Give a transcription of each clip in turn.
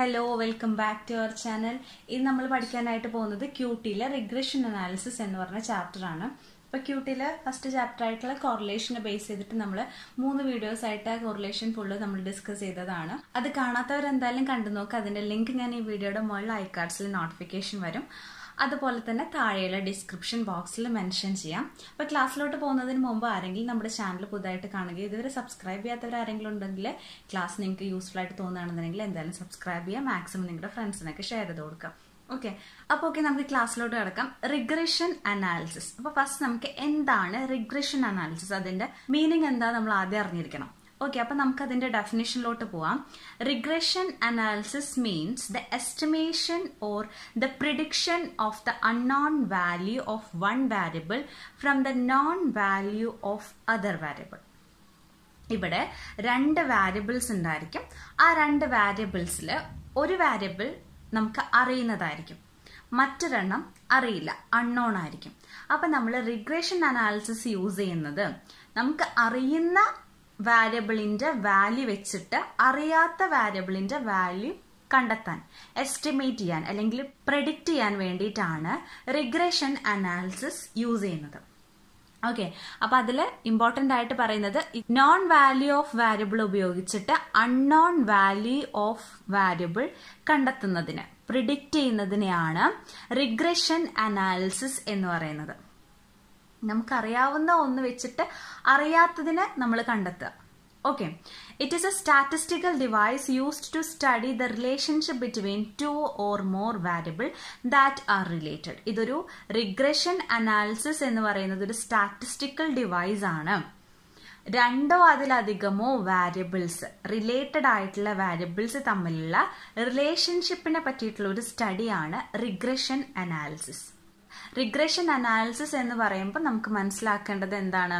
Hello welcome back to our channel ഇന്ന് നമ്മൾ പഠിക്കാനായിട്ട് പോകുന്നത് ക്യൂട്ടിയിലെ റിഗ്രഷൻ അനാലിസിസ് എന്ന് പറഞ്ഞ ചാപ്റ്ററാണ് ഇപ്പോൾ ക്യൂട്ടിലെ ഫസ്റ്റ് ചാപ്റ്റർ ആയിട്ടുള്ള കോറിലേഷനെ ബേസ് ചെയ്തിട്ട് നമ്മൾ മൂന്ന് വീഡിയോസ് ആയിട്ട് കോറിലേഷൻ ഫുള്ള് നമ്മൾ ഡിസ്കസ് ചെയ്തതാണ് അത് കാണാത്തവരെന്തായാലും കണ്ടു നോക്കുക അതിൻ്റെ ലിങ്ക് ഞാൻ ഈ വീഡിയോയുടെ മുകളിൽ ഐ കാർഡ്സിൽ നോട്ടിഫിക്കേഷൻ വരും അതുപോലെ തന്നെ താഴെയുള്ള ഡിസ്ക്രിപ്ഷൻ ബോക്സിൽ മെൻഷൻ ചെയ്യാം അപ്പോൾ ക്ലാസ്സിലോട്ട് പോകുന്നതിന് മുമ്പ് ആരെങ്കിലും നമ്മുടെ ചാനൽ പുതുതായിട്ട് കാണുകയോ ഇതുവരെ സബ്സ്ക്രൈബ് ചെയ്യാത്തവരാരെങ്കിലും ഉണ്ടെങ്കിൽ ക്ലാസ് നിങ്ങൾക്ക് യൂസ്ഫുൾ ആയിട്ട് തോന്നുകയാണെന്നുണ്ടെങ്കിൽ എന്തായാലും സബ്സ്ക്രൈബ് ചെയ്യാം മാക്സിമം നിങ്ങളുടെ ഫ്രണ്ട്സിനൊക്കെ ഷെയർ ചെയ്ത് കൊടുക്കുക ഓക്കെ അപ്പോൾ ഓക്കെ നമുക്ക് ക്ലാസ്സിലോട്ട് കിടക്കാം റിഗ്രഷൻ അനാലിസിസ് അപ്പോൾ ഫസ്റ്റ് നമുക്ക് എന്താണ് റിഗ്രഷൻ അനാലിസിസ് അതിന്റെ മീനിങ് എന്താ നമ്മൾ ആദ്യം അറിഞ്ഞിരിക്കണം ഓക്കെ നമുക്ക് അതിന്റെ ഡെഫിനേഷനിലോട്ട് പോവാം regression analysis means the estimation or the prediction of the unknown value of one variable from the known value of other variable ഇവിടെ രണ്ട് വാരിയബിൾസ് ഉണ്ടായിരിക്കും ആ രണ്ട് വാരിയബിൾസിൽ ഒരു വാരിയബിൾ നമുക്ക് അറിയുന്നതായിരിക്കും മറ്റൊരെണ്ണം അറിയില്ല അൺനോൺ ആയിരിക്കും അപ്പൊ നമ്മൾ റിഗ്രഷൻ അനാലിസിസ് യൂസ് ചെയ്യുന്നത് നമുക്ക് അറിയുന്ന വാരിയബിളിന്റെ വാല്യൂ വെച്ചിട്ട് അറിയാത്ത വാരിയബിളിന്റെ വാല്യൂ കണ്ടെത്താൻ എസ്റ്റിമേറ്റ് ചെയ്യാൻ അല്ലെങ്കിൽ പ്രെഡിക്റ്റ് ചെയ്യാൻ വേണ്ടിയിട്ടാണ് റിഗ്രഷൻ അനാലിസിസ് യൂസ് ചെയ്യുന്നത് ഓക്കെ അപ്പൊ അതിൽ ഇമ്പോർട്ടന്റ് ആയിട്ട് പറയുന്നത് നോൺ വാല്യൂ ഓഫ് വാരിയബിൾ ഉപയോഗിച്ചിട്ട് അൺനോൺ വാല്യൂ ഓഫ് വാരിയബിൾ കണ്ടെത്തുന്നതിന് പ്രിഡിക്റ്റ് ചെയ്യുന്നതിനെയാണ് റിഗ്രഷൻ അനാലിസിസ് എന്ന് പറയുന്നത് നമുക്കറിയാവുന്ന ഒന്ന് വെച്ചിട്ട് അറിയാത്തതിനെ നമ്മൾ കണ്ടെത്തുക okay it is a statistical device used to study the relationship between two or more variable that are related ഇതൊരു റിഗ്രഷൻ അനാലിസിസ് എന്ന് പറയുന്നത് ഒരു സ്റ്റാറ്റിസ്റ്റിക്കൽ ഡിവൈസ് ആണ് രണ്ടോ അതിലധികമോ വാരിയബിൾസ് റിലേറ്റഡ് ആയിട്ടുള്ള വാരിയബിൾസ് തമ്മിലുള്ള റിലേഷൻഷിപ്പിനെ പറ്റിയിട്ടുള്ള ഒരു സ്റ്റഡിയാണ് റിഗ്രഷൻ അനാലിസിസ് റിഗ്രഷൻ അനാലിസിസ് എന്ന് പറയുമ്പോൾ നമുക്ക് മനസ്സിലാക്കേണ്ടത് എന്താണ്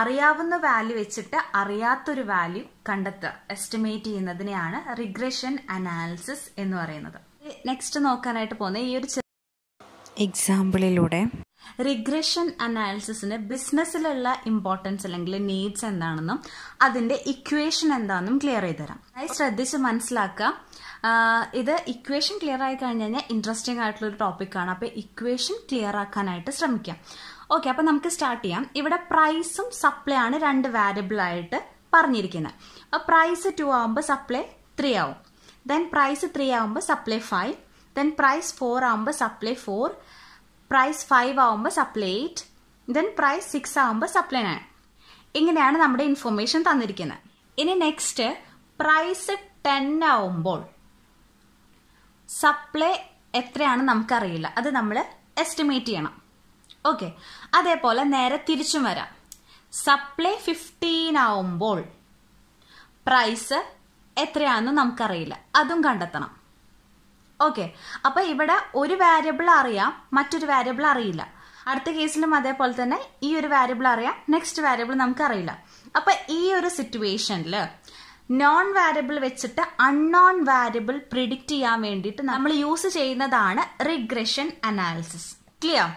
അറിയാവുന്ന വാല്യൂ വെച്ചിട്ട് അറിയാത്തൊരു വാല്യൂ കണ്ടെത്തുക എസ്റ്റിമേറ്റ് ചെയ്യുന്നതിനെയാണ് റിഗ്രഷൻ അനാലിസിസ് എന്ന് പറയുന്നത് നെക്സ്റ്റ് നോക്കാനായിട്ട് പോകുന്നത് ഈ ഒരു എക്സാമ്പിളിലൂടെ റിഗ്രഷൻ അനാലിസിസിന് ബിസിനസ്സിലുള്ള ഇമ്പോർട്ടൻസ് അല്ലെങ്കിൽ നീഡ്സ് എന്താണെന്നും അതിന്റെ ഇക്വേഷൻ എന്താണെന്നും ക്ലിയർ ചെയ്ത് തരാം അത് ശ്രദ്ധിച്ച് മനസ്സിലാക്കുക ഇത് ഇക്വേഷൻ ക്ലിയർ ആയി കഴിഞ്ഞ് കഴിഞ്ഞാൽ ഇൻട്രസ്റ്റിംഗ് ആയിട്ടുള്ള ഒരു ആണ് അപ്പോൾ ഇക്വേഷൻ ക്ലിയർ ആക്കാനായിട്ട് ശ്രമിക്കാം ഓക്കെ അപ്പോൾ നമുക്ക് സ്റ്റാർട്ട് ചെയ്യാം ഇവിടെ പ്രൈസും സപ്ലൈ ആണ് രണ്ട് വാരിയബിൾ ആയിട്ട് പറഞ്ഞിരിക്കുന്നത് അപ്പൊ പ്രൈസ് ടു ആവുമ്പോൾ സപ്ലൈ ത്രീ ആവും ദെൻ പ്രൈസ് ത്രീ ആവുമ്പോൾ supply five then price four ആവുമ്പോൾ സപ്ലൈ ഫോർ പ്രൈസ് ഫൈവ് ആവുമ്പോൾ supply eight then price six ആവുമ്പോൾ സപ്ലൈ നയൻ ഇങ്ങനെയാണ് നമ്മുടെ ഇൻഫർമേഷൻ തന്നിരിക്കുന്നത് ഇനി നെക്സ്റ്റ് പ്രൈസ് ടെൻ ആവുമ്പോൾ സപ്ലൈ എത്രയാണ് നമുക്കറിയില്ല അത് നമ്മൾ എസ്റ്റിമേറ്റ് ചെയ്യണം ഓക്കെ അതേപോലെ നേരെ തിരിച്ചും വരാം സപ്ലൈ ഫിഫ്റ്റീൻ ആവുമ്പോൾ പ്രൈസ് എത്രയാണെന്ന് നമുക്കറിയില്ല അതും കണ്ടെത്തണം ഓക്കെ അപ്പൊ ഇവിടെ ഒരു വേരിയബിൾ അറിയാം മറ്റൊരു വേരിയബിൾ അറിയില്ല അടുത്ത കേസിലും അതേപോലെ തന്നെ ഈ ഒരു വേരിയബിൾ അറിയാം നെക്സ്റ്റ് വേരിയബിൾ നമുക്ക് അറിയില്ല അപ്പൊ ഈ ഒരു സിറ്റുവേഷനിൽ നോൺ വാരിയബിൾ വെച്ചിട്ട് അൺനോൺ വാരിയബിൾ പ്രിഡിക്റ്റ് ചെയ്യാൻ വേണ്ടിയിട്ട് നമ്മൾ യൂസ് ചെയ്യുന്നതാണ് റിഗ്രഷൻ അനാലിസിസ് ക്ലിയർ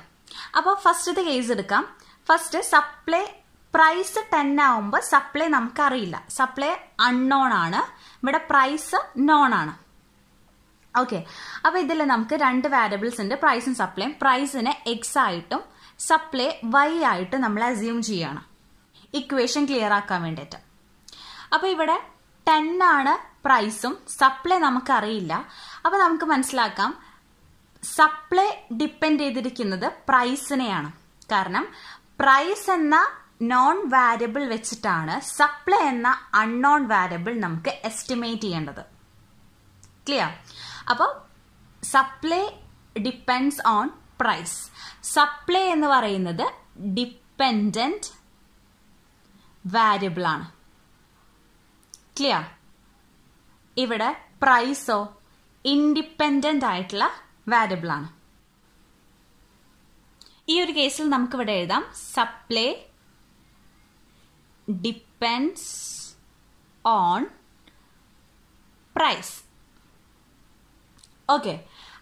അപ്പോൾ ഇത് കേസ് എടുക്കാം ഫസ്റ്റ് സപ്ലൈ പ്രൈസ് ടെൻ ആവുമ്പോൾ സപ്ലൈ നമുക്കറിയില്ല സപ്ലൈ അൺനോൺ ആണ് ഇവിടെ പ്രൈസ് നോൺ ആണ് ഓക്കെ അപ്പോൾ ഇതിൽ നമുക്ക് രണ്ട് വേരിയബിൾസ് ഉണ്ട് പ്രൈസും സപ്ലൈയും പ്രൈസിനെ എക്സ് ആയിട്ടും സപ്ലൈ വൈ ആയിട്ട് നമ്മൾ അസ്യൂം ചെയ്യണം ഇക്വേഷൻ ക്ലിയർ ആക്കാൻ വേണ്ടിയിട്ട് അപ്പോൾ ഇവിടെ ടെൻ ആണ് പ്രൈസും സപ്ലൈ നമുക്കറിയില്ല അപ്പോൾ നമുക്ക് മനസ്സിലാക്കാം സപ്ലൈ ഡിപ്പെൻഡ് ചെയ്തിരിക്കുന്നത് പ്രൈസിനെയാണ് കാരണം പ്രൈസ് എന്ന നോൺ വാരിയബിൾ വെച്ചിട്ടാണ് സപ്ലൈ എന്ന അൺനോൺ വാരിയബിൾ നമുക്ക് എസ്റ്റിമേറ്റ് ചെയ്യേണ്ടത് ക്ലിയർ അപ്പോൾ supply depends on price supply എന്ന് പറയുന്നത് ഡിപ്പെൻഡൻറ്റ് വാരിയബിൾ ആണ് ക്ലിയർ ഇവിടെ പ്രൈസോ ഇൻഡിപെൻഡന്റ് ആയിട്ടുള്ള വാരിയബിൾ ആണ് ഈ ഒരു കേസിൽ നമുക്കിവിടെ എഴുതാം supply depends on price okay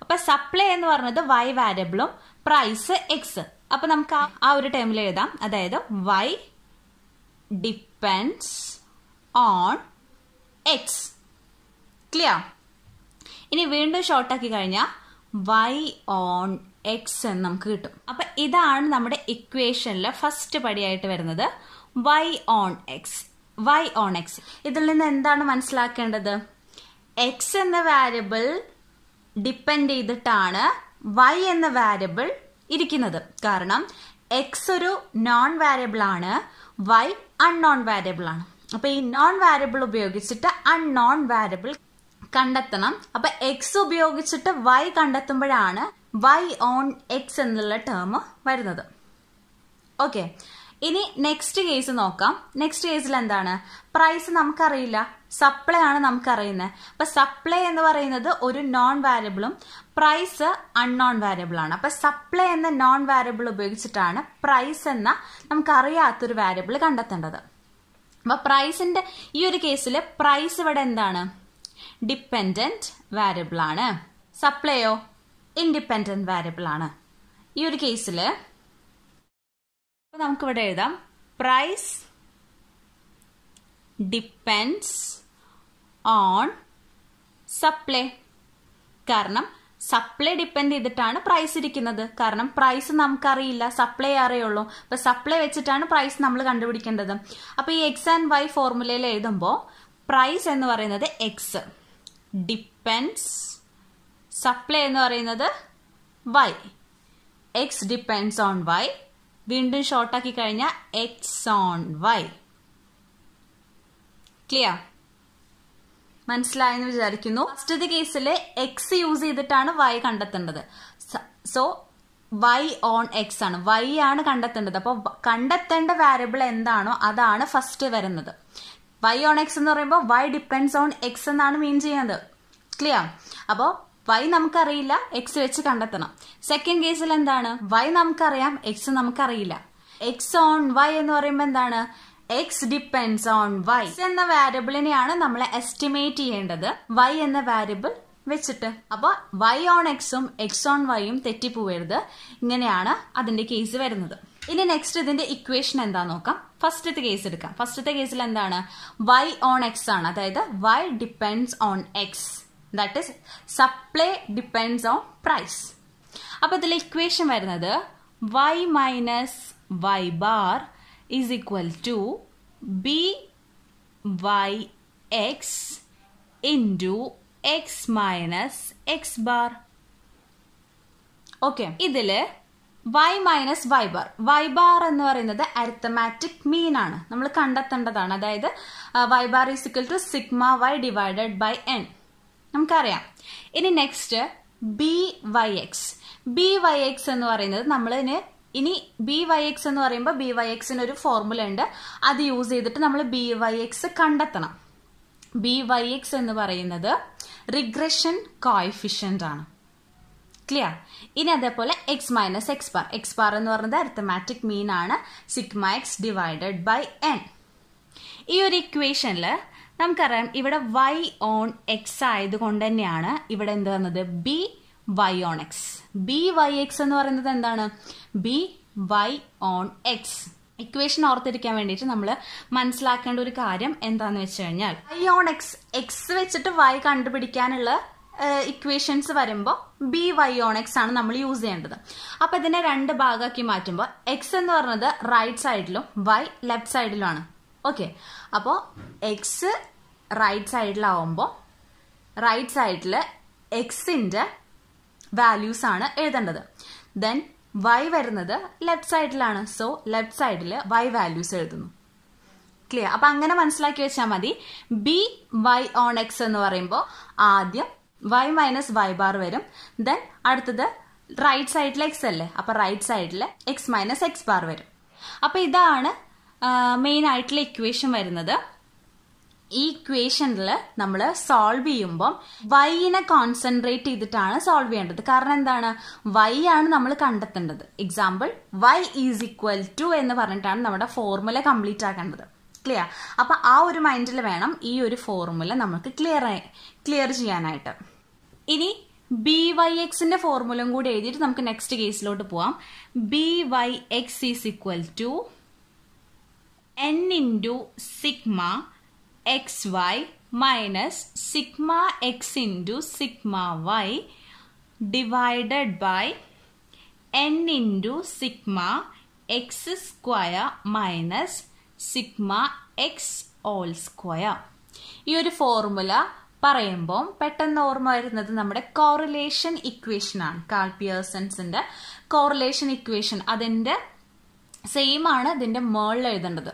അപ്പൊ സപ്ലൈ എന്ന് പറഞ്ഞത് വൈ വാരിയബിളും പ്രൈസ് എക്സ് അപ്പൊ നമുക്ക് ആ ഒരു ടേമിൽ എഴുതാം അതായത് y depends on x clear ഇനി വീണ്ടും ഷോർട്ടാക്കി കഴിഞ്ഞാൽ വൈ ഓൺ എക്സ് എന്ന് നമുക്ക് കിട്ടും അപ്പൊ ഇതാണ് നമ്മുടെ ഇക്വേഷനിലെ ഫസ്റ്റ് പടിയായിട്ട് വരുന്നത് y on x y on x ഇതിൽ നിന്ന് എന്താണ് മനസ്സിലാക്കേണ്ടത് എക്സ് എന്ന വാരിയബിൾ ഡിപ്പെൻഡ് ചെയ്തിട്ടാണ് വൈ എന്ന വാരിയബിൾ ഇരിക്കുന്നത് കാരണം എക്സ് ഒരു നോൺ വാരിയബിൾ ആണ് വൈ അൺനോൺ വാരിയബിൾ ആണ് അപ്പൊ ഈ നോൺ വാരിയബിൾ ഉപയോഗിച്ചിട്ട് അൺനോൺ വാരിയബിൾ കണ്ടെത്തണം അപ്പൊ എക്സ് ഉപയോഗിച്ചിട്ട് വൈ കണ്ടെത്തുമ്പോഴാണ് വൈ ഓൺ എക്സ് എന്നുള്ള ടേം വരുന്നത് ഓക്കെ ഇനി നെക്സ്റ്റ് കേസ് നോക്കാം നെക്സ്റ്റ് കേസിൽ എന്താണ് പ്രൈസ് നമുക്കറിയില്ല സപ്ലൈ ആണ് നമുക്കറിയുന്നത് അപ്പൊ സപ്ലൈ എന്ന് പറയുന്നത് ഒരു നോൺ വാരിയബിളും പ്രൈസ് അൺനോൺ വാരിയബിൾ ആണ് അപ്പൊ സപ്ലൈ എന്ന നോൺ വാരിയബിൾ ഉപയോഗിച്ചിട്ടാണ് പ്രൈസ് എന്ന അറിയാത്തൊരു വാരിയബിൾ കണ്ടെത്തേണ്ടത് അപ്പൊ പ്രൈസിന്റെ ഈ ഒരു കേസിൽ പ്രൈസ് ഇവിടെ എന്താണ് ഡിപ്പെൻഡന്റ് വാരിയബിൾ ആണ് സപ്ലൈയോ ഇൻഡിപെൻഡന്റ് വാരിയബിൾ ആണ് ഈ ഒരു കേസിൽ നമുക്കിവിടെ എഴുതാം പ്രൈസ് ഡിപ്പെൻഡ്സ് ഓൺ സപ്ലൈ കാരണം സപ്ലൈ ഡിപ്പെൻഡ് ചെയ്തിട്ടാണ് പ്രൈസ് ഇരിക്കുന്നത് കാരണം പ്രൈസ് നമുക്കറിയില്ല സപ്ലൈ അറിയുള്ളൂ അപ്പൊ സപ്ലൈ വെച്ചിട്ടാണ് പ്രൈസ് നമ്മൾ കണ്ടുപിടിക്കേണ്ടത് അപ്പൊ ഈ എക്സ് ആൻഡ് വൈ ഫോർമുലയിൽ എഴുതുമ്പോൾ പ്രൈസ് എന്ന് പറയുന്നത് എക്സ് ഡിപ്പെൻസ് സപ്ലൈ എന്ന് പറയുന്നത് y x depends on y വീണ്ടും ഷോർട്ടാക്കി കഴിഞ്ഞാൽ എക്സ് ഓൺ വൈ ക്ലിയർ മനസ്സിലായെന്ന് വിചാരിക്കുന്നു ഫസ്റ്റത്തെ കേസിൽ എക്സ് യൂസ് ചെയ്തിട്ടാണ് വൈ കണ്ടെത്തേണ്ടത് സോ വൈ ഓൺ എക്സ് ആണ് വൈ ആണ് കണ്ടെത്തേണ്ടത് അപ്പോൾ കണ്ടെത്തേണ്ട വാരിയബിൾ എന്താണോ അതാണ് ഫസ്റ്റ് വരുന്നത് വൈ ഓൺ എക്സ് എന്ന് പറയുമ്പോൾ വൈ ഡിപ്പെൻഡ്സ് ഓൺ എക്സ് എന്നാണ് മീൻ ചെയ്യുന്നത് ക്ലിയർ അപ്പോൾ വൈ നമുക്കറിയില്ല എക്സ് വെച്ച് കണ്ടെത്തണം സെക്കൻഡ് കേസിൽ എന്താണ് വൈ നമുക്കറിയാം എക്സ് നമുക്കറിയില്ല എക്സ് ഓൺ വൈ എന്ന് പറയുമ്പോൾ എന്താണ് എക്സ് depends ഓൺ വൈ എന്ന വാരിയബിളിനെയാണ് നമ്മൾ എസ്റ്റിമേറ്റ് ചെയ്യേണ്ടത് വൈ എന്ന വാരിയബിൾ വെച്ചിട്ട് അപ്പൊ വൈ ഓൺ എക്സും എക്സ് ഓൺ വൈയും തെറ്റിപ്പോവരുത് ഇങ്ങനെയാണ് അതിന്റെ കേസ് വരുന്നത് ഇനി നെക്സ്റ്റ് ഇതിന്റെ ഇക്വേഷൻ എന്താ നോക്കാം ഫസ്റ്റത്തെ കേസ് എടുക്കാം ഫസ്റ്റത്തെ കേസിൽ എന്താണ് വൈ ഓൺ എക്സ് ആണ് അതായത് y depends on x that is supply depends on price അപ്പൊ ഇതിൽ ഇക്വേഷൻ വരുന്നത് y minus y bar is equal to b by x into x minus x bar. Okay ഇതില് y minus y bar y bar എന്ന് പറയുന്നത് arithmetic mean ആണ് നമ്മൾ കണ്ടെത്തേണ്ടതാണ് അതായത് y bar is equal to sigma y divided by n നമുക്കറിയാം ഇനി next b y x b y x എന്ന് പറയുന്നത് നമ്മളിതിന് ഇനി ബി വൈ എക്സ് എന്ന് പറയുമ്പോൾ ബി വൈ എക്സിന് ഒരു ഫോർമുല ഉണ്ട് അത് യൂസ് ചെയ്തിട്ട് നമ്മൾ ബി വൈ എക്സ് കണ്ടെത്തണം ബി വൈ എക്സ് എന്ന് പറയുന്നത് റിഗ്രഷൻ കോയിഫിഷ്യൻ്റ് ആണ് ക്ലിയർ ഇനി അതേപോലെ x minus x bar x bar എന്ന് പറയുന്നത് അരിത്തമാറ്റിക് മീൻ ആണ് sigma x divided by n ഈ ഒരു ഇക്വേഷനിൽ നമുക്കറിയാം ഇവിടെ വൈ ഓൺ എക്സ് ആയതുകൊണ്ട് തന്നെയാണ് ഇവിടെ എന്ത് വന്നത് b y on x b y x എന്ന് പറയുന്നത് എന്താണ് b y on x equation ഓർത്തിരിക്കാൻ വേണ്ടിയിട്ട് നമ്മൾ മനസ്സിലാക്കേണ്ട ഒരു കാര്യം എന്താന്ന് വെച്ച് കഴിഞ്ഞാൽ വൈ ഓൺ എക്സ് എക്സ് വെച്ചിട്ട് വൈ കണ്ടുപിടിക്കാനുള്ള ഇക്വേഷൻസ് വരുമ്പോൾ ബി വൈ ഓൺ എക്സ് ആണ് നമ്മൾ യൂസ് ചെയ്യേണ്ടത് അപ്പൊ ഇതിനെ രണ്ട് ഭാഗമാക്കി മാറ്റുമ്പോൾ എക്സ് എന്ന് പറഞ്ഞത് റൈറ്റ് സൈഡിലും വൈ ലെഫ്റ്റ് സൈഡിലുമാണ് ഓക്കെ അപ്പോൾ എക്സ് റൈറ്റ് സൈഡിലാവുമ്പോൾ റൈറ്റ് സൈഡിൽ എക്സിന്റെ വാല്യൂസ് ആണ് എഴുതേണ്ടത് ദെൻ വൈ വരുന്നത് ലെഫ്റ്റ് സൈഡിലാണ് സോ ലെഫ്റ്റ് സൈഡിൽ വൈ വാല്യൂസ് എഴുതുന്നു ക്ലിയർ അപ്പൊ അങ്ങനെ മനസ്സിലാക്കി വെച്ചാൽ മതി ബി വൈ ഓൺ എക്സ് എന്ന് പറയുമ്പോൾ ആദ്യം വൈ മൈനസ് വൈ ബാർ വരും ദെൻ അടുത്തത് റൈറ്റ് സൈഡിൽ എക്സ് അല്ലേ അപ്പൊ റൈറ്റ് സൈഡിൽ എക്സ് മൈനസ് എക്സ് ബാർ വരും അപ്പൊ ഇതാണ് മെയിൻ ആയിട്ടുള്ള ഇക്വേഷൻ വരുന്നത് ഈ ഇക്വേഷനിൽ നമ്മൾ സോൾവ് ചെയ്യുമ്പം വൈനെ കോൺസെൻട്രേറ്റ് ചെയ്തിട്ടാണ് സോൾവ് ചെയ്യേണ്ടത് കാരണം എന്താണ് വൈ ആണ് നമ്മൾ കണ്ടെത്തേണ്ടത് example y is equal to എന്ന് പറഞ്ഞിട്ടാണ് നമ്മുടെ ഫോർമുല കംപ്ലീറ്റ് ആക്കേണ്ടത് ക്ലിയർ അപ്പൊ ആ ഒരു മൈൻഡിൽ വേണം ഈ ഒരു ഫോർമുല നമുക്ക് ക്ലിയർ ക്ലിയർ ചെയ്യാനായിട്ട് ഇനി ബി വൈ എക്സിന്റെ ഫോർമുലയും കൂടി എഴുതിയിട്ട് നമുക്ക് നെക്സ്റ്റ് കേസിലോട്ട് പോവാം b y x is equal to n into sigma x y minus sigma x into sigma y divided by n into sigma x square minus sigma x whole square ഈ ഒരു formula പറയുമ്പോൾ പെട്ടെന്ന് ഓർമ്മ വരുന്നത് നമ്മുടെ correlation equation ആണ് Karl പിയേഴ്സൺസിന്റെ correlation equation അതിന്റെ സെയിം ആണ് ഇതിന്റെ മേളിൽ എഴുതേണ്ടത്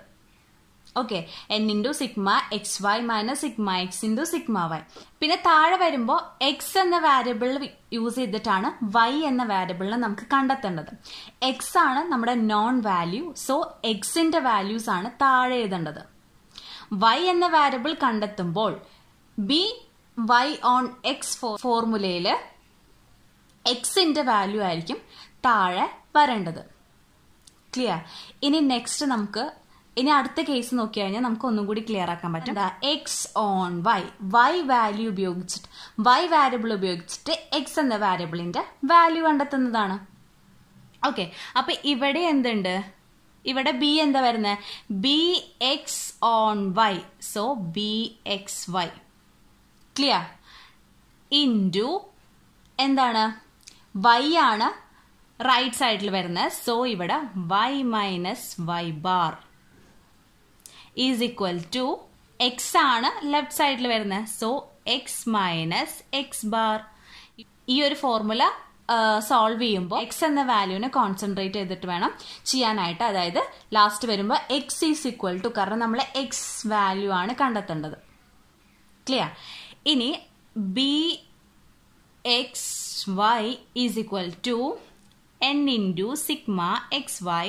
okay n into sigma x y minus sigma x into sigma y പിന്നെ താഴെ വരുമ്പോൾ എക്സ് എന്ന വേരിയബിൾ യൂസ് ചെയ്തിട്ടാണ് വൈ എന്ന വേരിയബിളിനെ നമുക്ക് കണ്ടെത്തേണ്ടത് എക്സ് ആണ് നമ്മുടെ നോൺ വാല്യൂ സോ എക്സിന്റെ വാല്യൂസ് ആണ് താഴെ എഴുതേണ്ടത് വൈ എന്ന വേരിയബിൾ കണ്ടെത്തുമ്പോൾ ബി വൈ ഓൺ എക്സ് ഫോർമുലയിൽ എക്സിന്റെ വാല്യൂ ആയിരിക്കും താഴെ വരേണ്ടത് ക്ലിയർ ഇനി നെക്സ്റ്റ് നമുക്ക് ഇനി അടുത്ത കേസ് നോക്കി കഴിഞ്ഞാൽ നമുക്ക് ഒന്നും കൂടി ക്ലിയർ ആക്കാൻ പറ്റും x on y y value ഉപയോഗിച്ചിട്ട് വൈ വാരിയബിൾ ഉപയോഗിച്ചിട്ട് എക്സ് എന്ന വാരിയബിളിന്റെ വാല്യൂ കണ്ടെത്തുന്നതാണ് ഓക്കെ അപ്പൊ ഇവിടെ എന്തുണ്ട് ഇവിടെ ബി എന്താ വരുന്നത് b x on y so b x y clear into എന്താണ് വൈ ആണ് റൈറ്റ് സൈഡിൽ വരുന്നത് സോ ഇവിടെ y minus y bar is equal to x ആണ് ലെഫ്റ്റ് സൈഡിൽ വരുന്നത് so x minus x bar ഈ ഒരു ഫോർമുല സോൾവ് ചെയ്യുമ്പോൾ എക്സ് എന്ന വാല്യൂവിനെ കോൺസെൻട്രേറ്റ് ചെയ്തിട്ട് വേണം ചെയ്യാനായിട്ട് അതായത് ലാസ്റ്റ് വരുമ്പോൾ എക്സ് ഈസ് ഈക്വൽ ടു കാരണം നമ്മൾ എക്സ് വാല്യൂ ആണ് കണ്ടെത്തേണ്ടത് ക്ലിയർ ഇനി b x y is equal to n into sigma x y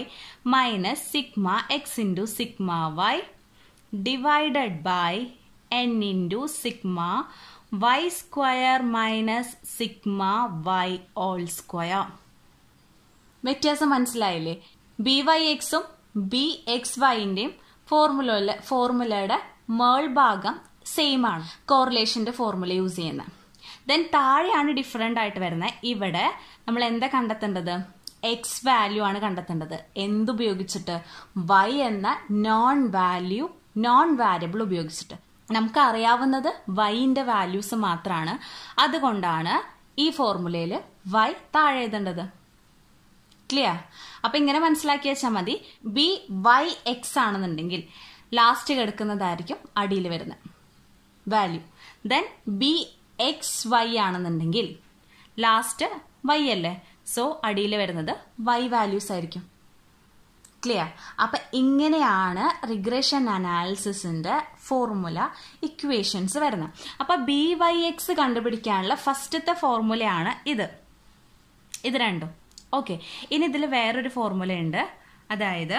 minus sigma x into sigma y divided by n into sigma y square minus sigma y whole square വ്യത്യാസം മനസ്സിലായില്ലേ b y എക്സും b x വൈൻ്റെയും formula ഫോർമുലയുടെ മേൾ ഭാഗം same ആണ് കോറിലേഷൻ്റെ formula use ചെയ്യുന്നത് ദെൻ താഴെയാണ് ഡിഫറെൻ്റ് ആയിട്ട് വരുന്നത് ഇവിടെ നമ്മൾ എന്താ കണ്ടെത്തേണ്ടത് എക്സ് വാല്യൂ ആണ് കണ്ടെത്തേണ്ടത് എന്തുപയോഗിച്ചിട്ട് വൈ എന്ന നോൺ വാല്യൂ നോൺ വാരിയബിൾ ഉപയോഗിച്ചിട്ട് നമുക്ക് അറിയാവുന്നത് വൈൻ്റെ വാല്യൂസ് മാത്രമാണ് അതുകൊണ്ടാണ് ഈ ഫോർമുലയിൽ വൈ താഴെ എഴുതേണ്ടത് ക്ലിയർ അപ്പം ഇങ്ങനെ മനസ്സിലാക്കി വെച്ചാൽ മതി ബി വൈ എക്സ് ആണെന്നുണ്ടെങ്കിൽ ലാസ്റ്റ് കിടക്കുന്നതായിരിക്കും അടിയിൽ വരുന്നത് value then b x y ആണെന്നുണ്ടെങ്കിൽ ലാസ്റ്റ് വൈ അല്ലേ സോ അടിയിൽ വരുന്നത് വൈ വാല്യൂസ് ആയിരിക്കും ക്ലിയർ അപ്പം ഇങ്ങനെയാണ് റിഗ്രഷൻ അനാലിസിസിൻ്റെ ഫോർമുല ഇക്വേഷൻസ് വരുന്നത് അപ്പം ബി വൈ എക്സ് കണ്ടുപിടിക്കാനുള്ള ഫസ്റ്റത്തെ ഫോർമുലയാണ് ഇത് ഇത് രണ്ടും ഓക്കെ ഇനി ഇതിൽ വേറൊരു ഫോർമുല ഉണ്ട് അതായത്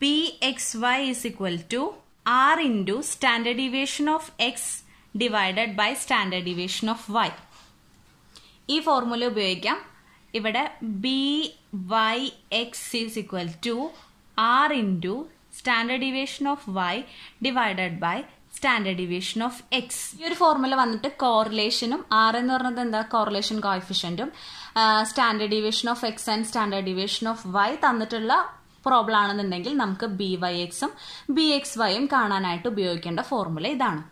b x y is equal to r into standard deviation of x divided by standard division of y ഈ ഫോർമുല ഉപയോഗിക്കാം ഇവിടെ b y x is equal to r into standard division of y divided by standard division of x ഈ ഒരു formula വന്നിട്ട് കോറിലേഷനും r എന്ന് പറഞ്ഞത് എന്താ കോറിലേഷൻ കോയിഫിഷ്യൻറ്റും standard division of x and standard division of y തന്നിട്ടുള്ള പ്രോബ്ലം ആണെന്നുണ്ടെങ്കിൽ നമുക്ക് ബി വൈ എക്സും ബി എക്സ് വൈയും കാണാനായിട്ട് ഉപയോഗിക്കേണ്ട ഫോർമുല ഇതാണ്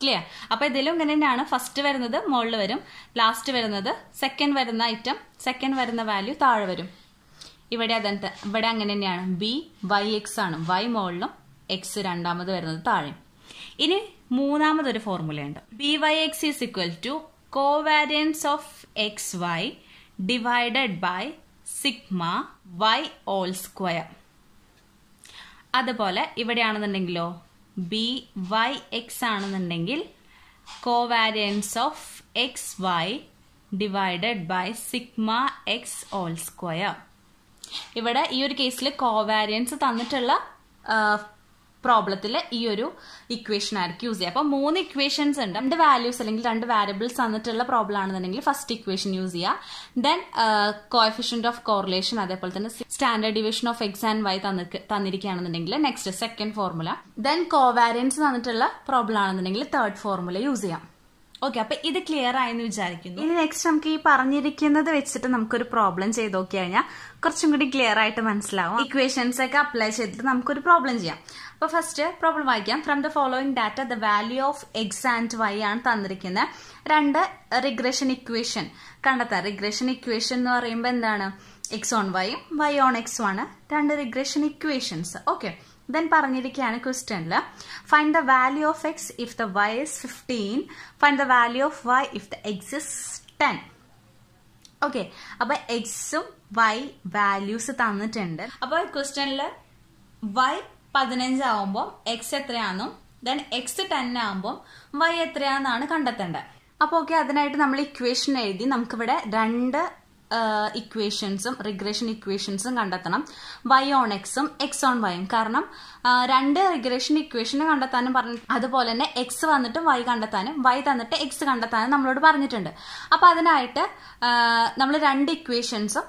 ക്ലിയർ അപ്പോൾ ഇതിലും ഇങ്ങനെ തന്നെയാണ് ഫസ്റ്റ് വരുന്നത് മുകളിൽ വരും ലാസ്റ്റ് വരുന്നത് സെക്കൻഡ് വരുന്ന ഐറ്റം സെക്കൻഡ് വരുന്ന വാല്യൂ താഴെ വരും ഇവിടെ അത് ഇവിടെ അങ്ങനെ തന്നെയാണ് ബി വൈ എക്സ് ആണ് വൈ മുകളിലും എക്സ് രണ്ടാമത് വരുന്നത് താഴെ ഇനി മൂന്നാമതൊരു ഫോർമുലയുണ്ട് b y x is equal to covariance of x y divided by sigma y whole square അതുപോലെ ഇവിടെയാണെന്നുണ്ടെങ്കിലോ ബി വൈ എക്സ് ആണെന്നുണ്ടെങ്കിൽ covariance of x y divided by sigma x whole square ഇവിടെ ഈ ഒരു കേസിൽ കോവാരിയൻസ് തന്നിട്ടുള്ള പ്രോബ്ലത്തിൽ ഈ ഒരു ഇക്വേഷൻ ആയിരിക്കും യൂസ് ചെയ്യുക അപ്പോൾ മൂന്ന് ഇക്വേഷൻസ് ഉണ്ട് രണ്ട് വാല്യൂസ് അല്ലെങ്കിൽ രണ്ട് വാരിയബിൾസ് തന്നിട്ടുള്ള പ്രോബ്ലം ആണെന്നുണ്ടെങ്കിൽ ഫസ്റ്റ് ഇക്വേഷൻ യൂസ് ചെയ്യുക ദെൻ കോഫിഷ്യന്റ് ഓഫ് കോറിലേഷൻ അതേപോലെ തന്നെ standard division of x and y തന്നിരിക്കുകയാണെന്നുണ്ടെങ്കിൽ next second formula then covariance തന്നിട്ടുള്ള പ്രോബ്ലം ആണെന്നുണ്ടെങ്കിൽ തേർഡ് ഫോർമുല യൂസ് ചെയ്യാം ഓക്കെ അപ്പൊ ഇത് ക്ലിയർ ആയെന്ന് വിചാരിക്കുന്നു ഇനി നെക്സ്റ്റ് നമുക്ക് ഈ പറഞ്ഞിരിക്കുന്നത് വെച്ചിട്ട് നമുക്കൊരു പ്രോബ്ലം ചെയ്ത് നോക്കി കഴിഞ്ഞാൽ കുറച്ചും കൂടി ക്ലിയർ ആയിട്ട് മനസ്സിലാവും ഇക്വേഷൻസ് ഒക്കെ അപ്ലൈ ചെയ്തിട്ട് നമുക്കൊരു പ്രോബ്ലം ചെയ്യാം അപ്പൊ ഫസ്റ്റ് പ്രോബ്ലം വായിക്കാം from the following data the value of x and y ആണ് തന്നിരിക്കുന്നത് രണ്ട് റിഗ്രഷൻ ഇക്വേഷൻ കണ്ടെത്താം റിഗ്രഷൻ ഇക്വേഷൻ എന്ന് പറയുമ്പോൾ എന്താണ് x on y y on x ആണ് രണ്ട് റിഗ്രഷൻ ഇക്വേഷൻസ് ഓക്കെ ദെൻ പറഞ്ഞിരിക്കുകയാണ് ക്വസ്റ്റ്യനിൽ find the value of x if the y is fifteen find the value of y if the x is ten okay അപ്പൊ എക്സും y values തന്നിട്ടുണ്ട് അപ്പോൾ ക്വസ്റ്റ്യനിൽ Y പതിനഞ്ചാവുമ്പോൾ എക്സ് എത്രയാണെന്നും ദെൻ എക്സ് ടെൻ ആകുമ്പോൾ വൈ എത്രയാണെന്നാണ് കണ്ടെത്തേണ്ടത് അപ്പോൾ ഓക്കെ അതിനായിട്ട് നമ്മൾ ഇക്വേഷൻ എഴുതി നമുക്കിവിടെ രണ്ട് ഇക്വേഷൻസും റിഗ്രഷൻ ഇക്വേഷൻസും കണ്ടെത്തണം വൈ ഓൺ എക്സും എക്സ് ഓൺ വൈയും കാരണം രണ്ട് റിഗ്രഷൻ ഇക്വേഷൻ കണ്ടെത്താനും പറഞ്ഞു അതുപോലെ തന്നെ എക്സ് വന്നിട്ട് വൈ കണ്ടെത്താനും വൈ തന്നിട്ട് എക്സ് കണ്ടെത്താനും നമ്മളോട് പറഞ്ഞിട്ടുണ്ട് അപ്പോൾ അതിനായിട്ട് നമ്മൾ രണ്ട് ഇക്വേഷൻസും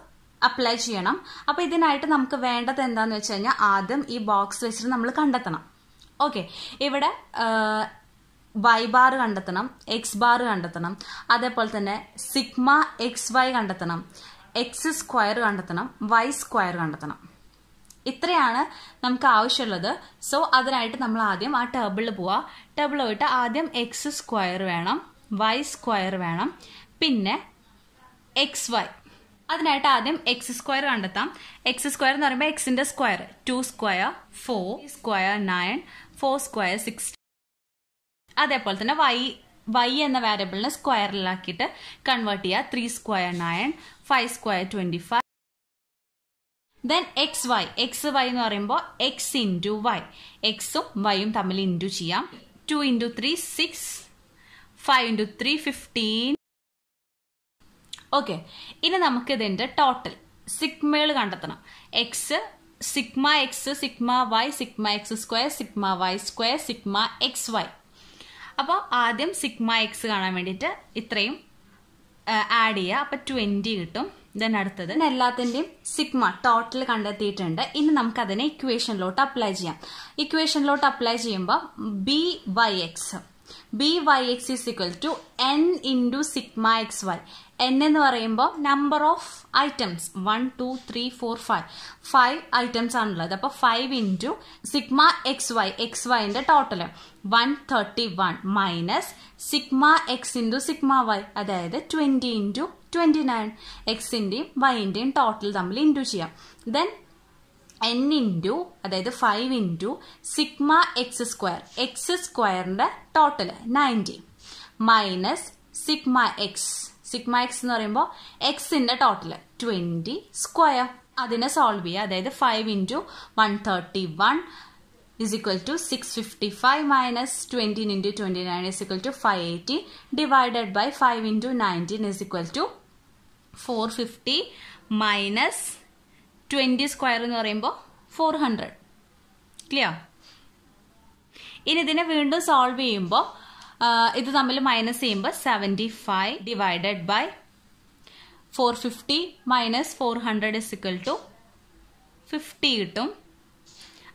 അപ്ലൈ ചെയ്യണം അപ്പോൾ ഇതിനായിട്ട് നമുക്ക് വേണ്ടത് എന്താന്ന് വെച്ച് കഴിഞ്ഞാൽ ആദ്യം ഈ ബോക്സ് വെച്ചിട്ട് നമ്മൾ കണ്ടെത്തണം ഓക്കെ ഇവിടെ വൈ ബാർ കണ്ടെത്തണം എക്സ് ബാർ കണ്ടെത്തണം അതേപോലെ തന്നെ സിഗ്മ എക്സ് വൈ കണ്ടെത്തണം എക്സ് സ്ക്വയർ കണ്ടെത്തണം വൈ സ്ക്വയർ കണ്ടെത്തണം ഇത്രയാണ് നമുക്ക് ആവശ്യമുള്ളത് സോ അതിനായിട്ട് നമ്മൾ ആദ്യം ആ ടേബിളിൽ പോവാം ടേബിൾ പോയിട്ട് ആദ്യം എക്സ് സ്ക്വയർ വേണം വൈ സ്ക്വയർ വേണം പിന്നെ എക്സ് വൈ അതിനായിട്ട് ആദ്യം എക്സ് സ്ക്വയർ കണ്ടെത്താം എക്സ് സ്ക്വയർ എന്ന് പറയുമ്പോൾ എക്സിന്റെ square two square four square nine four square six അതേപോലെ തന്നെ വൈ വൈ എന്ന വാരിയബിളിനെ സ്ക്വയറിലാക്കിയിട്ട് കൺവേർട്ട് ചെയ്യുക three square nine five square twenty five then x y x y എന്ന് പറയുമ്പോൾ എക്സ് ഇൻറ്റു വൈ എക്സും വൈയും തമ്മിൽ ഇൻറ്റു ചെയ്യാം two into three six five into three fifteen okay ഇനി നമുക്ക് ഇതിന്റെ ടോട്ടൽ സിഗ്മകൾ കണ്ടെത്തണം x sigma x sigma y sigma x square sigma y square sigma x y അപ്പോൾ ആദ്യം സിഗ്മ എക്സ് കാണാൻ വേണ്ടിയിട്ട് ഇത്രയും ആഡ് ചെയ്യുക അപ്പോൾ ട്വന്റി കിട്ടും ദെൻ അടുത്തത് എല്ലാത്തിന്റെയും സിഗ്മ ടോട്ടൽ കണ്ടെത്തിയിട്ടുണ്ട് ഇനി നമുക്ക് അതിനെ ഇക്വേഷനിലോട്ട് അപ്ലൈ ചെയ്യാം ഇക്വേഷനിലോട്ട് അപ്ലൈ ചെയ്യുമ്പോൾ b y x b y x is equal to n into sigma x y n എന്ന് പറയുമ്പോൾ number of items one two three four five five items ആണുള്ളത് അപ്പോൾ five into sigma x y x വൈൻ്റെ total one thirty one minus sigma x into sigma y അതായത് twenty into twenty nine എക്സിൻ്റെയും വൈൻ്റെയും total തമ്മിൽ into ചെയ്യാം then n into അതായത് five into sigma x square x സ്ക്വയറിൻ്റെ total ninety minus sigma x sigma x എന്ന് പറയുമ്പോൾ എക്സിന്റെ ടോട്ടൽ ട്വന്റി സ്ക്വയർ അതിനെ സോൾവ് ചെയ്യുക അതായത് five into one thirty one is equal to 655 minus 20 into 29 is equal to 580 divided by 5 into 19 is equal to 450 minus 20 square എന്ന് പറയുമ്പോൾ four hundred clear ഇനി ഇതിനെ വീണ്ടും സോൾവ് ചെയ്യുമ്പോൾ Uh, ഇത് തമ്മിൽ മൈനസ് ചെയ്യുമ്പോൾ seventy five divided by four fifty minus four hundred is equal to fifty കിട്ടും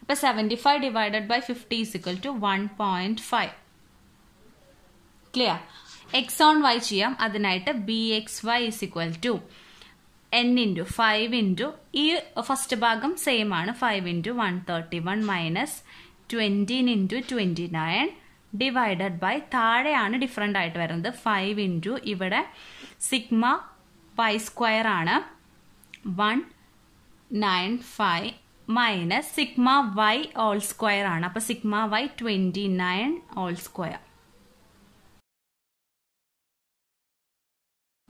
അപ്പോൾ seventy five divided by fifty is equal to one point five clear x on y ചെയ്യാം അതിനായിട്ട് b x y is equal to n into five into ഈ first ഭാഗം same ആണ് five into one thirty one minus twenty into twenty nine divided by താഴെയാണ് different ആയിട്ട് വരുന്നത് five into ഇവിടെ sigma pi square ആണ് one nine five minus sigma y whole square ആണ് അപ്പോൾ sigma y twenty nine whole square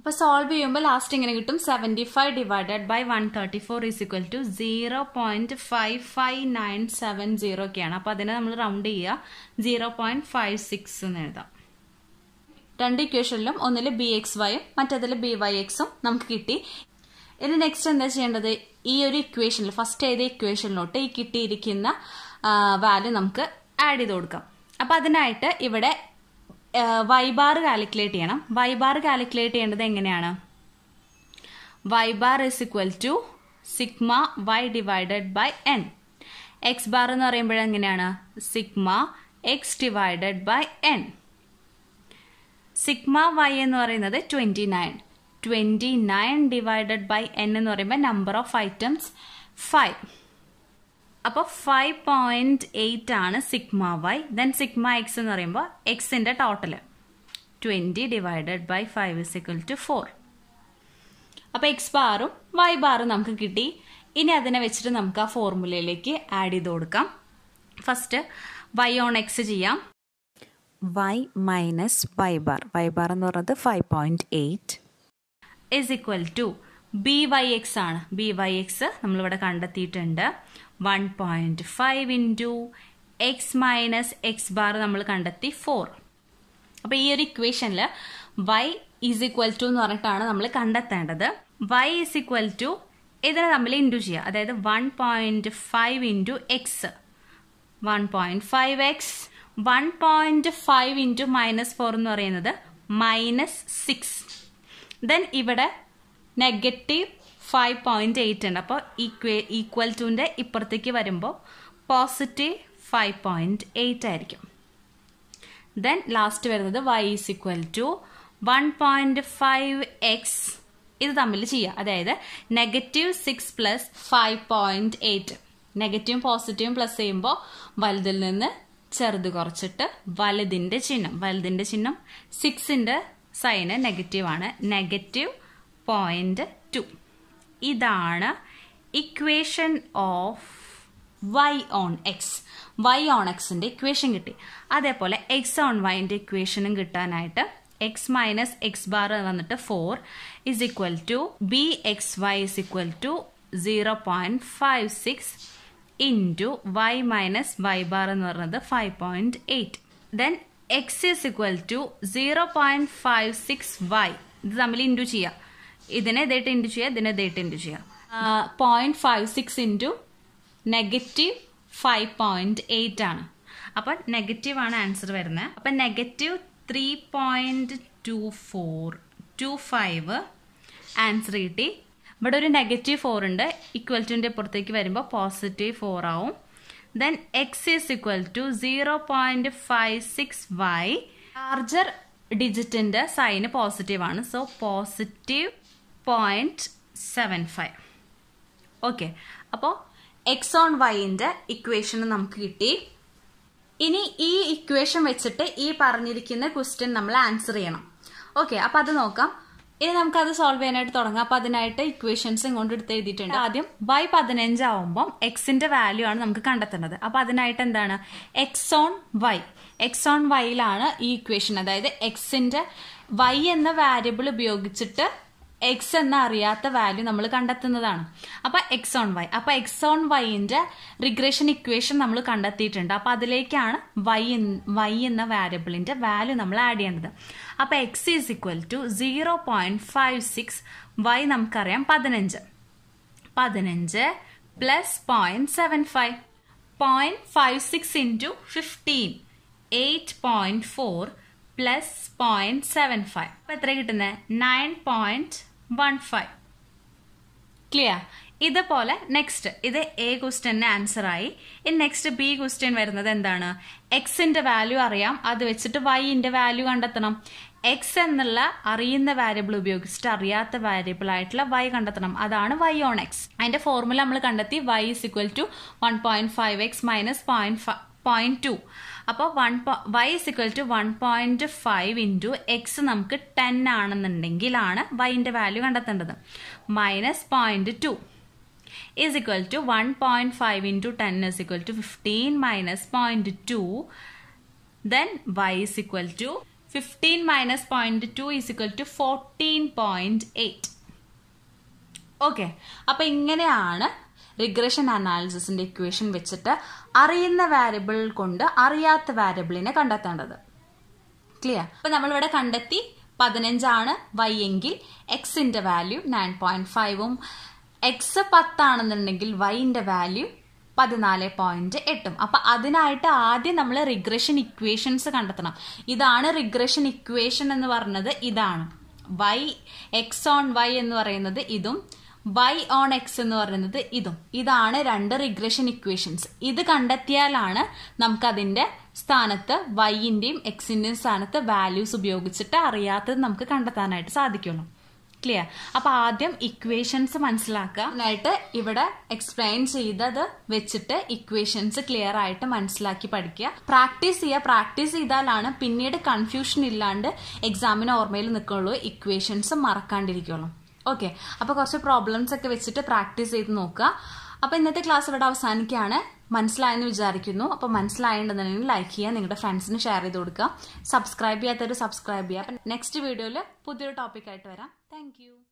അപ്പൊ solve ചെയ്യുമ്പോൾ last ഇങ്ങനെ കിട്ടും seventy five divided by one thirty four is equal to zero point five five nine seven zero ഒക്കെയാണ് അപ്പൊ അതിനെ നമ്മൾ റൗണ്ട് ചെയ്യുക സീറോ പോയിന്റ് ഫൈവ് സിക്സ് എന്ന് എഴുതാം രണ്ട് ഇക്വേഷനിലും ഒന്നിൽ ബി എക്സ് വൈയും മറ്റേതിൽ ബി വൈ എക്സും നമുക്ക് കിട്ടി ഇനി നെക്സ്റ്റ് എന്താ ചെയ്യേണ്ടത് ഈ ഒരു ഇക്വേഷനിൽ ഫസ്റ്റ് ഏത് ഇക്വേഷനിലോട്ട് ഈ കിട്ടിയിരിക്കുന്ന വാല്യൂ നമുക്ക് ആഡ് ചെയ്ത് കൊടുക്കാം അപ്പൊ അതിനായിട്ട് ഇവിടെ വൈബാർ കാലിക്കുലേറ്റ് ചെയ്യണം വൈബാർ കാലിക്കുലേറ്റ് ചെയ്യേണ്ടത് എങ്ങനെയാണ് y bar is equal to sigma y divided by n x bar എന്ന് പറയുമ്പോൾ എങ്ങനെയാണ് sigma x divided by n sigma y എന്ന് പറയുന്നത് twenty nine twenty nine divided by n എന്ന് പറയുമ്പോൾ നമ്പർ ഓഫ് ഐറ്റംസ് ഫൈവ് അപ്പോൾ ഫൈവ് പോയിന്റ് എയ്റ്റ് ആണ് sigma y then sigma x എന്ന് പറയുമ്പോൾ എക്സിന്റെ total twenty divided by five is equal to four അപ്പോൾ എക്സ് ബാറും വൈ ബാറും നമുക്ക് കിട്ടി ഇനി അതിനെ വെച്ചിട്ട് നമുക്ക് ആ ഫോർമുലയിലേക്ക് ആഡ് ചെയ്ത് കൊടുക്കാം ഫസ്റ്റ് വൈ ഓൺ എക്സ് ചെയ്യാം y minus y bar y bar എന്ന് പറഞ്ഞത് five point eight is equal to b y x ആണ് ബി വൈ എക്സ് നമ്മളിവിടെ കണ്ടെത്തിയിട്ടുണ്ട് one point five into x minus x bar നമ്മൾ കണ്ടെത്തി ഫോർ അപ്പൊ ഈ ഒരു ഇക്വേഷനിൽ വൈ ഈസ് ഈക്വൽ ടു എന്ന് പറഞ്ഞിട്ടാണ് നമ്മൾ കണ്ടെത്തേണ്ടത് വൈ ഈസ് ഈക്വൽ ടു ഇതിനെ നമ്മൾ ഇൻറ്റു ചെയ്യുക അതായത് one point five into x one point five x one point five into minus four എന്ന് പറയുന്നത് മൈനസ് സിക്സ് ദെൻ ഇവിടെ നെഗറ്റീവ് ഫൈവ് പോയിന്റ് എയ്റ്റ് ഉണ്ട് അപ്പോൾ ഈക്വേ ഈക്വൽ ടുവിൻ്റെ ഇപ്പുറത്തേക്ക് വരുമ്പോൾ പോസിറ്റീവ് ഫൈവ് പോയിന്റ് എയ്റ്റ് ആയിരിക്കും ദെൻ ലാസ്റ്റ് വരുന്നത് y is equal to one point five x ഇത് തമ്മിൽ ചെയ്യുക അതായത് negative six plus five point eight നെഗറ്റീവും പോസിറ്റീവും പ്ലസ് ചെയ്യുമ്പോൾ വലുതിൽ നിന്ന് ചെറുത് കുറച്ചിട്ട് വലുതിൻ്റെ ചിഹ്നം വലുതിൻ്റെ ചിഹ്നം സിക്സിൻ്റെ സൈന് നെഗറ്റീവാണ് നെഗറ്റീവ് പോയിന്റ് ടു ഇതാണ് equation of y on x y on എക്സിൻ്റെ ഇക്വേഷൻ കിട്ടി അതേപോലെ എക്സ് ഓൺ വൈൻ്റെ ഇക്വേഷനും കിട്ടാനായിട്ട് എക്സ് മൈനസ് എക്സ് ബാർ വന്നിട്ട് four is equal to b x y is equal to zero point five six into y minus y bar എന്ന് പറയുന്നത് five point eight then x is equal to zero point five six y ഇത് തമ്മിൽ into ചെയ്യാം ഇതിനെ ഇതായിട്ട് into ചെയ്യുക ഇതിനെ ഇതായിട്ട് ഇൻറ്റു ചെയ്യുക point five six into negative five point eight ആണ് അപ്പം നെഗറ്റീവ് ആണ് ആൻസർ വരുന്നത് അപ്പം negative three point two four two five answer കിട്ടി ഇവിടെ ഒരു നെഗറ്റീവ് ഫോർ ഉണ്ട് ഇക്വൽ ടുവിൻ്റെ പുറത്തേക്ക് വരുമ്പോൾ പോസിറ്റീവ് ഫോർ ആവും then x is equal to zero point five six y larger ഡിജിറ്റിൻ്റെ സൈന് പോസിറ്റീവ് ആണ് so positive point seven five okay അപ്പോൾ എക്സ് ഓൺ വൈൻ്റെ ഇക്വേഷൻ നമുക്ക് കിട്ടി ഇനി ഈ ഇക്വേഷൻ വെച്ചിട്ട് ഈ പറഞ്ഞിരിക്കുന്ന ക്വസ്റ്റ്യൻ നമ്മൾ ആൻസർ ചെയ്യണം ഓക്കെ അപ്പം അത് നോക്കാം ഇനി നമുക്ക് അത് സോൾവ് ചെയ്യാനായിട്ട് തുടങ്ങാം അപ്പം അതിനായിട്ട് ഇക്വേഷൻസ് ഇങ്ങോട്ട് എടുത്ത് എഴുതിയിട്ടുണ്ട് ആദ്യം വൈ പതിനഞ്ച് ആവുമ്പം എക്സിന്റെ വാല്യൂ ആണ് നമുക്ക് കണ്ടെത്തേണ്ടത് അപ്പം അതിനായിട്ട് എന്താണ് x on y x on വൈയിലാണ് ഈ ഇക്വേഷൻ അതായത് എക്സിന്റെ വൈ എന്ന വേരിയബിൾ ഉപയോഗിച്ചിട്ട് എക്സ് എന്ന അറിയാത്ത വാല്യൂ നമ്മൾ കണ്ടെത്തുന്നതാണ് അപ്പൊ എക്സ് ഓൺ വൈ അപ്പൊ എക്സ് ഓൺ വൈന്റെ റിഗ്രേഷൻ ഇക്വേഷൻ നമ്മൾ കണ്ടെത്തിയിട്ടുണ്ട് അപ്പൊ അതിലേക്കാണ് വൈ വൈ എന്ന വാരിയബിളിന്റെ വാല്യൂ നമ്മൾ ആഡ് ചെയ്യേണ്ടത് അപ്പൊ x is equal to zero point five six y നമുക്കറിയാം പതിനഞ്ച് പതിനഞ്ച് plus point seven five point five six into fifteen eight point four plus point seven five അപ്പൊ എത്ര കിട്ടുന്നത് nine point one five clear ഇതുപോലെ next ഇത് a ക്വസ്റ്റ്യൻ്റെ answer ആയി ഇനി നെക്സ്റ്റ് ബി ക്വസ്റ്റ്യൻ വരുന്നത് എന്താണ് എക്സിന്റെ വാല്യൂ അറിയാം അത് വെച്ചിട്ട് വൈൻ്റെ വാല്യൂ കണ്ടെത്തണം എക്സ് എന്നുള്ള അറിയുന്ന വാരിയബിൾ ഉപയോഗിച്ചിട്ട് അറിയാത്ത വാരിയബിൾ ആയിട്ടുള്ള വൈ കണ്ടെത്തണം അതാണ് വൈ ഓൺ എക്സ് അതിന്റെ ഫോർമുല നമ്മൾ കണ്ടെത്തി y is equal to one point five x minus point point two അപ്പോൾ one y is equal to one point five into x നമുക്ക് ടെൻ ആണെന്നുണ്ടെങ്കിലാണ് വൈൻ്റെ വാല്യൂ കണ്ടെത്തേണ്ടത് minus point two is equal to one point five into ten is equal to fifteen minus point two then y is equal to fifteen minus point two is equal to fourteen point eight okay അപ്പം ഇങ്ങനെയാണ് regression അനാലിസിന്റെ equation വെച്ചിട്ട് അറിയുന്ന variable കൊണ്ട് അറിയാത്ത വാരിയബിളിനെ കണ്ടെത്തേണ്ടത് clear അപ്പൊ നമ്മളിവിടെ കണ്ടെത്തി പതിനഞ്ചാണ് വൈ എങ്കിൽ എക്സിന്റെ വാല്യൂ നയൻ പോയിന്റ് ഫൈവും എക്സ് പത്താണെന്നുണ്ടെങ്കിൽ വൈന്റെ വാല്യൂ പതിനാല് പോയിന്റ് എട്ടും അപ്പൊ അതിനായിട്ട് ആദ്യം നമ്മൾ റിഗ്രഷൻ ഇക്വേഷൻസ് കണ്ടെത്തണം ഇതാണ് റിഗ്രഷൻ ഇക്വേഷൻ എന്ന് പറഞ്ഞത് ഇതാണ് വൈ എക്സ് ഓൺ വൈ എന്ന് പറയുന്നത് ഇതും വൈ ഓൺ എക്സ് എന്ന് പറയുന്നത് ഇതും ഇതാണ് രണ്ട് റിഗ്രഷൻ ഇക്വേഷൻസ് ഇത് കണ്ടെത്തിയാലാണ് നമുക്കതിന്റെ സ്ഥാനത്ത് വൈയിൻ്റെയും എക്സിന്റെയും സ്ഥാനത്ത് വാല്യൂസ് ഉപയോഗിച്ചിട്ട് അറിയാത്തത് നമുക്ക് കണ്ടെത്താനായിട്ട് സാധിക്കുള്ളൂ ക്ലിയർ അപ്പൊ ആദ്യം ഇക്വേഷൻസ് മനസ്സിലാക്കാനായിട്ട് ഇവിടെ എക്സ്പ്ലെയിൻ ചെയ്തത് വെച്ചിട്ട് ഇക്വേഷൻസ് ക്ലിയർ ആയിട്ട് മനസ്സിലാക്കി പഠിക്കുക പ്രാക്ടീസ് ചെയ്യുക പ്രാക്ടീസ് ചെയ്താലാണ് പിന്നീട് കൺഫ്യൂഷൻ ഇല്ലാണ്ട് എക്സാമിന് ഓർമ്മയിൽ നിൽക്കുള്ളൂ ഇക്വേഷൻസ് മറക്കാണ്ടിരിക്കുള്ളൂ ഓക്കെ അപ്പോൾ കുറച്ച് പ്രോബ്ലംസ് ഒക്കെ വെച്ചിട്ട് പ്രാക്ടീസ് ചെയ്ത് നോക്കുക അപ്പോൾ ഇന്നത്തെ ക്ലാസ് ഇവിടെ അവസാനിക്കുകയാണ് മനസ്സിലായെന്ന് വിചാരിക്കുന്നു അപ്പോൾ മനസ്സിലായിട്ടുണ്ടെന്നുണ്ടെങ്കിൽ ലൈക്ക് ചെയ്യുക നിങ്ങളുടെ ഫ്രണ്ട്സിന് ഷെയർ ചെയ്ത് കൊടുക്കുക സബ്സ്ക്രൈബ് ചെയ്യാത്തവർ സബ്സ്ക്രൈബ് ചെയ്യുക അപ്പം നെക്സ്റ്റ് വീഡിയോയിൽ പുതിയൊരു ടോപ്പിക്കായിട്ട് വരാം താങ്ക്